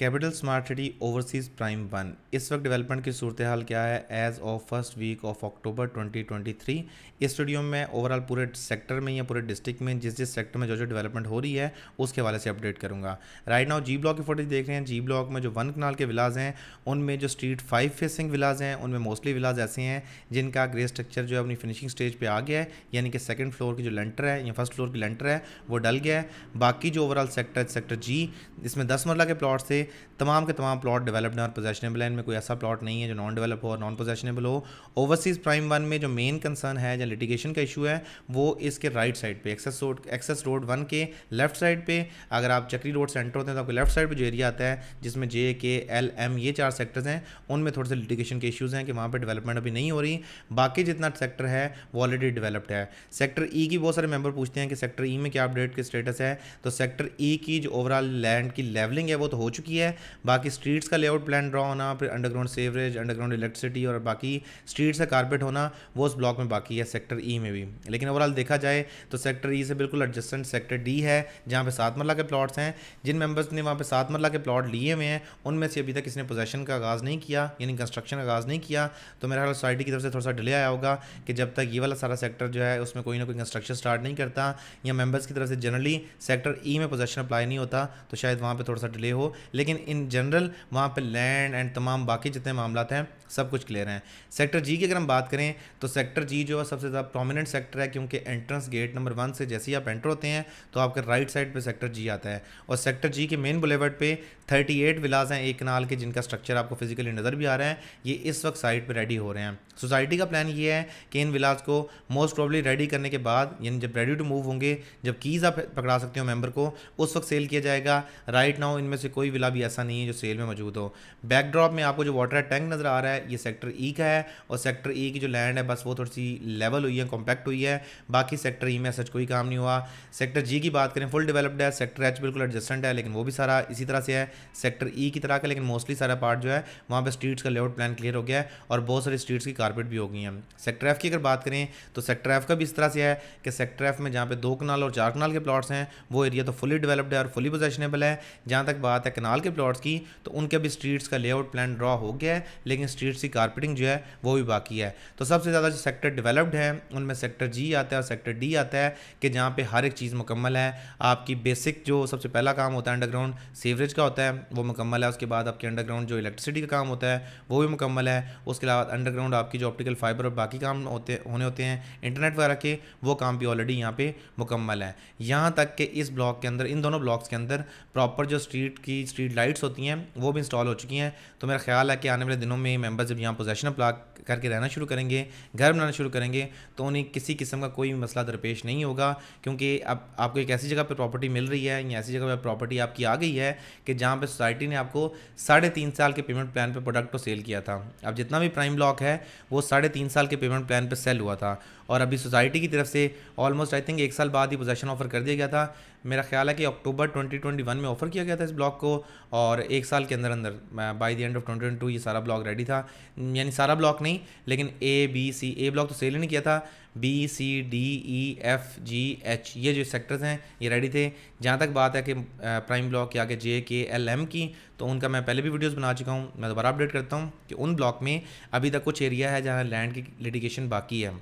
capital smart city overseas prime one इस वक्त development की सूरत हाल क्या है as of first week of October 2023 इस स्टूडियो में ओवरऑल पूरे सेक्टर में या पूरे डिस्ट्रिक्ट में जिस जिस सेक्टर में जो जो डेवलपमेंट हो रही है उसके हवाले से अपडेट करूंगा राइट नाउ जी ब्लॉक की फोटेज देख रहे हैं जी ब्लॉक में जो वन कनाल के विलाज हैं उनमें जो स्ट्रीट फाइव फेसिंग विलाज हैं उनमें मोस्टली विलाज ऐसे हैं जिनका ग्रे स्ट्रक्चर जो है अपनी फिनिशिंग स्टेज पर आ गया है यानी कि सेकेंड फ्लोर की जो लेंटर है या फर्स्ट फ्लोर की लेंटर है वो डल गया है बाकी जो ओवरऑल सेक्टर सेक्टर जी इसमें दस मरला के प्लाट थे तमाम के तमाम प्लॉट डेवलप्ड हैं और पोजेशनेबल हैं इनमें कोई ऐसा प्लॉट नहीं है जो नॉन डेवलप हो और नॉन पोजेशनेबल हो ओवरसीज़ प्राइम वन में जो मेन कंसर्न है या लिटिगेशन का इशू है वो इसके राइट साइड पे access road access road one के लेफ्ट साइड पे अगर आप चक्री रोड सेंटर होते हैं तो आपको लेफ्ट साइड पर जो एरिया आता है जिसमें जे के एल एम ये चार सेक्टर्स हैं उनमें थोड़े से लिटिगेशन के इशूज़ हैं कि वहाँ पर डेवलपमेंट अभी नहीं हो रही बाकी जितना सेक्टर है वो ऑलरेडी डेवलप्ड है सेक्टर ई e की बहुत सारे मेंबर पूछते हैं कि सेक्टर ई e में क्या अपडेट के स्टेटस है तो सेक्टर ई e की जो ओवरऑल लैंड की लेवलिंग है वो तो हो चुकी है है बाकी स्ट्रीट्स का लेआउट प्लान ड्रा होना फिर अंडरग्राउंड सेवरेज अंडरग्राउंड इलेक्ट्रिसिटी और बाकी स्ट्रीट्स का कारपेट होना वो उस ब्लॉक में बाकी है सेक्टर ई e में भी लेकिन ओवरऑल देखा जाए तो सेक्टर ई e से बिल्कुल एडजस्टेंट सेक्टर डी है जहाँ पर सात मरला के प्लाट्स हैं जिन मेम्बर्स ने वहाँ पर सात मरला के प्लॉट लिए हुए हैं उनमें से अभी तक किसी ने पोजेशन का आगाज़ नहीं किया यानी कंस्ट्रक्शन का आगाज़ नहीं किया तो मेरा ख्याल सोसाइटी की तरफ से थोड़ा सा डिले आया होगा कि जब तक ये वाला सारा सेक्टर जो है उसमें कोई ना कोई कंस्ट्रक्शन स्टार्ट नहीं करता या मेम्बर्स की तरफ से जनरली सेक्टर ई में पोजेशन अप्लाई नहीं होता तो शायद वहाँ पर थोड़ा सा डिले हो लेकिन लेकिन इन जनरल वहाँ पर लैंड एंड तमाम बाकी जितने मामला हैं सब कुछ क्लियर हैं सेक्टर जी की अगर हम बात करें तो सेक्टर जी जो है सबसे ज़्यादा प्रोमिनेंट सेक्टर है क्योंकि एंट्रेंस गेट नंबर वन से जैसे ही आप एंटर होते हैं तो आपके राइट साइड पर सेक्टर जी आता है और सेक्टर जी के main boulevard thirty eight villas हैं एक नाल के जिनका स्ट्रक्चर आपको फिजिकली नज़र भी आ रहा है ये इस वक्त साइट पर रेडी हो रहे हैं सोसाइटी का प्लान ये है कि इन विलाज को मोस्ट प्रॉबली रेडी करने के बाद यानी जब रेडी टू मूव होंगे जब कीज़ आप पकड़ा सकते हो मेम्बर को उस वक्त सेल किया जाएगा राइट नाउ इनमें से कोई विला भी ऐसा नहीं है जो सेल में मौजूद हो बैकड्रॉप में आपको जो वाटर टैंक नज़र आ रहा है ये सेक्टर ई e का है और सेक्टर ई e की जो लैंड है बस वो थोड़ी सी लेवल हुई है कॉम्पैक्ट हुई है बाकी सेक्टर ई e में सच कोई काम नहीं हुआ सेक्टर जी की बात करें फुल डेवलप्ड है सेक्टर एच बिल्कुल एडजस्टेंट है लेकिन वो भी सारा इसी तरह से है सेक्टर ई की तरह का लेकिन मोस्टली सारा पार्ट जो है वहाँ पर स्ट्रीट्स का लेआउट प्लान क्लियर हो गया है और बहुत सारी स्ट्रीट्स की कारपेट भी हो गई हैं सेक्टर एफ की अगर बात करें तो सेक्टर एफ का भी इस तरह से है कि सेक्टर एफ में जहाँ पे दो कनाल और चार कनाल के प्लॉट्स हैं वो एरिया तो फुली डेवलप्ड है और फुली पोजेशनेबल है जहाँ तक बात है कनाल कमाल के प्लॉट्स की तो उनके अभी स्ट्रीट्स का लेआउट प्लान ड्रॉ हो गया है लेकिन स्ट्रीट्स की कारपेटिंग जो है वो भी बाकी है तो सबसे ज़्यादा जो सेक्टर डेवलप्ड है उनमें सेक्टर जी आता है और सेक्टर डी आता है कि जहाँ पर हर एक चीज़ मुकम्मल है आपकी बेसिक जो सबसे पहला काम होता है अंडरग्राउंड सीवरेज का होता है वो मुकम्मल है उसके बाद आपके अंडरग्राउंड जो इलेक्ट्रिसिटी का काम होता है वो भी मुकम्मल है उसके अलावा अंडरग्राउंड आपकी जो ऑप्टिकल फाइबर और बाकी काम होते होने होते हैं इंटरनेट वगैरह के वो काम भी ऑलरेडी यहाँ पे मुकम्मल है यहाँ तक कि इस ब्लॉक के अंदर इन दोनों ब्लॉक्स के अंदर प्रॉपर जो स्ट्रीट की स्ट्रीट लाइट्स होती हैं वो भी इंस्टॉल हो चुकी हैं तो मेरा ख्याल है कि आने वाले दिनों में मेम्बर जब यहाँ पोजेशन प्लाक करके रहना शुरू करेंगे घर बनाना शुरू करेंगे तो उन्हें किसी किस्म का कोई मसला दरपेश नहीं होगा क्योंकि अब आपको एक ऐसी जगह पर प्रॉपर्टी मिल रही है या ऐसी जगह पर प्रॉपर्टी आपकी आ गई है कि जहाँ पर सोसाइटी ने आपको साढ़े तीन साल के पेमेंट प्लान पर प्रोडक्ट को सेल किया था अब जितना भी प्राइम ब्लॉक है वो साढ़े तीन साल के पेमेंट प्लान पर सेल हुआ था और अभी सोसाइटी की तरफ से ऑलमोस्ट आई थिंक एक साल बाद ही पोजेशन ऑफर कर दिया गया था मेरा ख्याल है कि अक्टूबर 2021 में ऑफ़र किया गया था इस ब्लॉक को और एक साल के अंदर अंदर बाई द एंड ऑफ 2022 ये सारा ब्लॉक रेडी था यानी सारा ब्लॉक नहीं नहीं लेकिन A B C A block तो सेल ही नहीं किया था B C D E F G H ये जो सेक्टर्स हैं ये रेडी थे जहाँ तक बात है कि प्राइम ब्लॉक या कि जे के एल एम की तो उनका मैं पहले भी वीडियोस बना चुका हूँ मैं दोबारा अपडेट करता हूँ कि उन ब्लॉक में अभी तक कुछ एरिया है जहाँ लैंड की लिटिगेशन बाकी है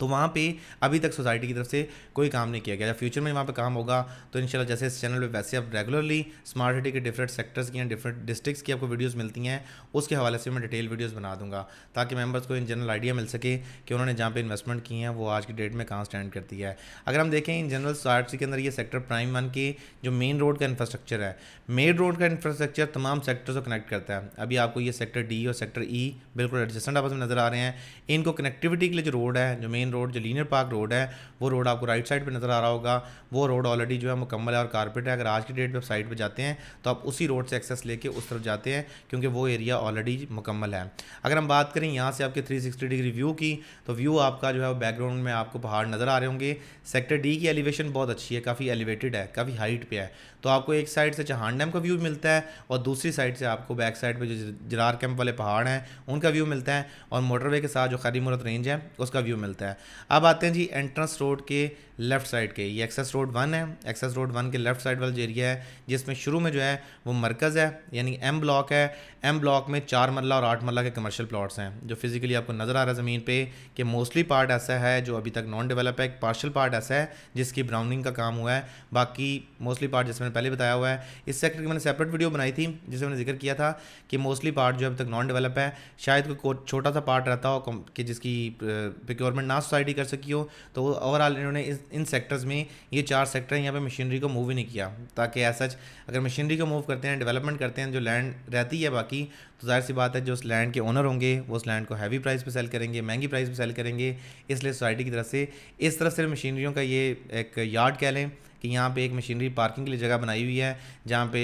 तो वहाँ पे अभी तक सोसाइटी की तरफ से कोई काम नहीं किया गया जब फ्यूचर में वहाँ पे काम होगा तो इंशाल्लाह जैसे इस चैनल पे वैसे आप रेगुलरली स्मार्ट सिटी के डिफरेंट सेक्टर्स की या डिफरेंट डिस्ट्रिक्स की आपको वीडियोस मिलती हैं उसके हवाले से मैं डिटेल वीडियोस बना दूंगा ताकि मेम्बर्स को इन जनरल आइडिया मिल सके कि उन्होंने जहाँ पर इन्वेस्टमेंट की हैं वो आज की डेट में कहाँ स्टैंड करती है अगर हम देखें इन जनरल सोसाइटी के अंदर ये सेक्टर प्राइम वन के जो मेन रोड का इंफ्रास्ट्रक्चर है मेन रोड का इंफ्रास्ट्रक्चर तमाम सेक्टर को कनेक्ट करता है अभी आपको ये सेक्टर डी और सेक्टर ई e बिल्कुल एडजस्टेंट आपस में नजर आ रहे हैं इनको कनेक्टिविटी के लिए जो रोड है जो मेन मेन रोड जो लीनियर पार्क रोड है वो रोड आपको राइट साइड पे नज़र आ रहा होगा वो रोड ऑलरेडी जो है मुकम्मल है और कारपेट है अगर आज की डेट पर साइड पर जाते हैं तो आप उसी रोड से एक्सेस लेके उस तरफ जाते हैं क्योंकि वो एरिया ऑलरेडी मुकम्मल है अगर हम बात करें यहाँ से आपके थ्री डिग्री व्यू की तो व्यू आपका जो है बैकग्राउंड में आपको पहाड़ नज़र आ रहे होंगे सेक्टर डी की एलिवेशन बहुत अच्छी है काफ़ी एलिवेटेड है काफ़ी हाइट पर है तो आपको एक साइड से चहान डैम का व्यू मिलता है और दूसरी साइड से आपको बैक साइड पर जो जरार कैंप वाले पहाड़ हैं उनका व्यू मिलता है और मोटरवे के साथ जो खरी मुरत रेंज है उसका व्यू मिलता है है अब आते हैं जी एंट्रेंस रोड के लेफ्ट साइड के ये एक्सेस रोड वन है एक्सेस रोड वन के लेफ्ट साइड वाला जो एरिया है जिसमें शुरू में जो है वो मरकज़ है यानी एम ब्लॉक है एम ब्लॉक में चार मरला और आठ मरला के कमर्शियल प्लाट्स हैं जो फिजिकली आपको नज़र आ रहा है ज़मीन पे कि मोस्टली पार्ट ऐसा है जो अभी तक नॉन डेवलप है एक पार्शल पार्ट ऐसा है जिसकी ब्राउनिंग का काम हुआ है बाकी मोस्टली पार्ट जैसे मैंने पहले बताया हुआ है इस सेक्टर की मैंने सेपरेट वीडियो बनाई थी जिसमें मैंने जिक्र किया था कि मोस्टली पार्ट जो अभी तक नॉन डेवलप है शायद कोई छोटा सा पार्ट रहता हो कि जिसकी प्रिक्योरमेंट ना सोसाइटी कर सकी हो तो ओवरऑल इन्होंने इन सेक्टर्स में ये चार सेक्टर यहाँ पे मशीनरी को मूव ही नहीं किया ताकि एज सच अगर मशीनरी को मूव करते हैं डेवलपमेंट करते हैं जो लैंड रहती है बाकी तो जाहिर सी बात है जो उस लैंड के ओनर होंगे वो उस लैंड को हैवी प्राइस पर सेल करेंगे महंगी प्राइस पर सेल करेंगे इसलिए सोसाइटी की तरफ से इस तरह से मशीनरियों का ये एक यार्ड कह लें कि यहाँ पे एक मशीनरी पार्किंग के लिए जगह बनाई हुई है जहाँ पे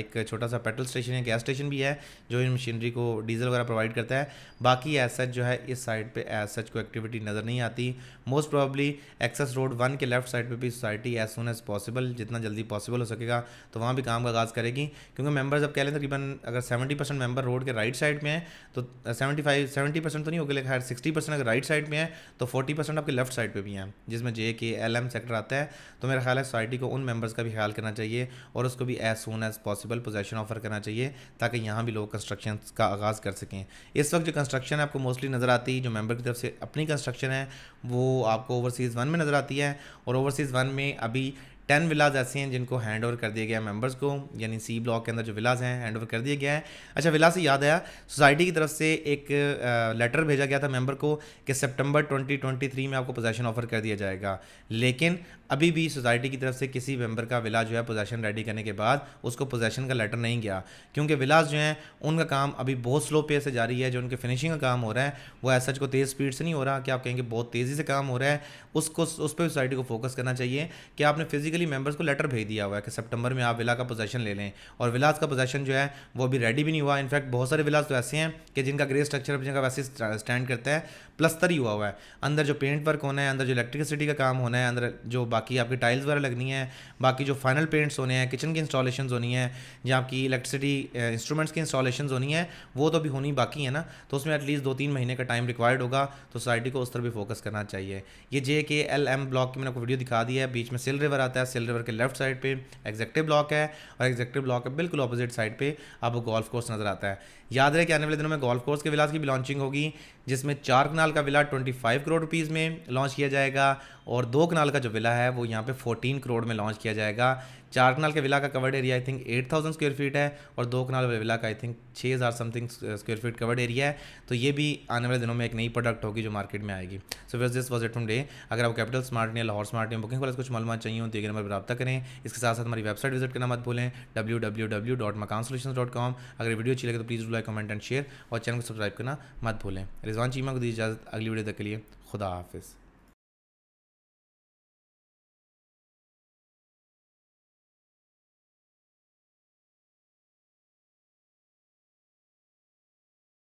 एक छोटा सा पेट्रोल स्टेशन या गैस स्टेशन भी है जो इन मशीनरी को डीजल वगैरह प्रोवाइड करता है बाकी एज सच जो है इस साइड पे एज सच को एक्टिविटी नज़र नहीं आती most probably access road one के लेफ्ट साइड पर भी society as soon as possible जितना जल्दी पॉसिबल हो सकेगा तो वहाँ भी काम का आगाज़ करेगी क्योंकि मेम्बर्स अब कह लें तकरीबन अगर सेवेंटी परसेंट मेम्बर रोड के राइट साइड में है तो सेवेंटी फाइव सेवेंटी परसेंट तो नहीं होगा लेकिन खैर सिक्सटी परसेंट अगर राइट साइड में है तो फोर्टी परसेंट आपके लेफ्ट साइड पर भी हैं जिसमें जे के एल एम सेक्टर आता है तो मेरा ख्याल है सोसाइटी को उन मेंबर्स का भी ख्याल करना चाहिए और उसको भी as soon as possible possession offer करना चाहिए ताकि यहाँ भी लोग कंस्ट्रक्शन का आगाज़ कर सकें इस वक्त जो कंस्ट्रक्शन है आपको मोस्टली नज़र आती है जो मेम्बर की तरफ से अपनी कंस्ट्रक्शन है वो आपको ओवरसीज़ वन में नज़र आती है और ओवरसीज़ वन में अभी टेन विलाज ऐसे हैं जिनको हैंड ओवर कर दिया गया है मेम्बर्स को यानी सी ब्लॉक के अंदर जो विलाज हैं हैंड ओवर कर दिया गया है अच्छा विला से याद आया सोसाइटी की तरफ से एक लेटर भेजा गया था मेम्बर को कि सितंबर 2023 में आपको पोजेशन ऑफर कर दिया जाएगा लेकिन अभी भी सोसाइटी की तरफ से किसी मेंबर का विला जो है पोजेशन रेडी करने के बाद उसको पोजेशन का लेटर नहीं गया क्योंकि विलास जो हैं उनका काम अभी बहुत स्लो पे से जारी है जो उनके फिनिशिंग का काम हो रहा है वो एस सच को तेज़ स्पीड से नहीं हो रहा कि आप कहेंगे बहुत तेज़ी से काम हो रहा है उसको उस पर सोसाइटी को फोकस करना चाहिए कि आपने फिजिकली मेम्बर्स को लेटर भेज दिया हुआ है कि सेप्टेम्बर में आप विला का पोजेसन ले लें और विलास का पोजेशन जो है वो अभी रेडी भी नहीं हुआ इनफैक्ट बहुत सारे विलास तो ऐसे हैं कि जिनका ग्रे स्ट्रक्चर जगह वैसे स्टैंड करता है प्लस्तर ही हुआ हुआ है अंदर जो पेंट वर्क होना है अंदर जो इलेक्ट्रिसिटी का काम होना है अंदर जो बाकी बाकी आपकी टाइल्स वगैरह लगनी है बाकी जो फाइनल पेंट्स होने हैं किचन की इंस्टॉलेशन होनी है या आपकी इलेक्ट्रिसिटी इंस्ट्रूमेंट्स की इंस्टॉलेशन होनी है वो तो अभी होनी बाकी है ना तो उसमें एटलीस्ट दो तीन महीने का टाइम रिक्वायर्ड होगा तो सोसाइटी को उस पर भी फोकस करना चाहिए ये जे के एल एम ब्लॉक की मैंने आपको वीडियो दिखा दी है बीच में सिल रिवर आता है सिल रिवर के लेफ्ट साइड पर एग्जेक्टिव ब्लॉक है और एग्जेक्टिव ब्लॉक के बिल्कुल अपोजिट साइड पर आपको गोल्फ कोर्स नज़र आता है याद रहे कि आने वाले दिनों में गोल्फ कोर्स के विलास की भी लॉन्चिंग होगी जिसमें चार कनाल का विला 25 करोड़ रुपीस में लॉन्च किया जाएगा और दो कनाल का जो विला है वो यहाँ पे 14 करोड़ में लॉन्च किया जाएगा चार कनाल के विला का covered area I think eight thousand square feet है और दो कनाल वाले विला का आई थिंक छः हज़ार something square feet covered area है तो ये भी आने वाले दिनों में एक नई प्रोडक्ट होगी जो मार्केट में आएगी so ways this was it from the अगर आप कैपिटल स्मार्ट या लाहौर स्मार्ट या बुकिंग वाले कुछ मालूम चाहिए हो तो ये नंबर पर रब्ता करें इसके साथ साथ हमारी वेबसाइट विजिट करना मत भूलें W W W dot Makaan solution dot com अगर वीडियो अच्छी लगे तो please like comment and share और चैनल को सब्सक्राइब करना मत भूलें रिजवान चीमा को दी इजाज़त अगली वीडियो तक के लिए खुदा हाफिज़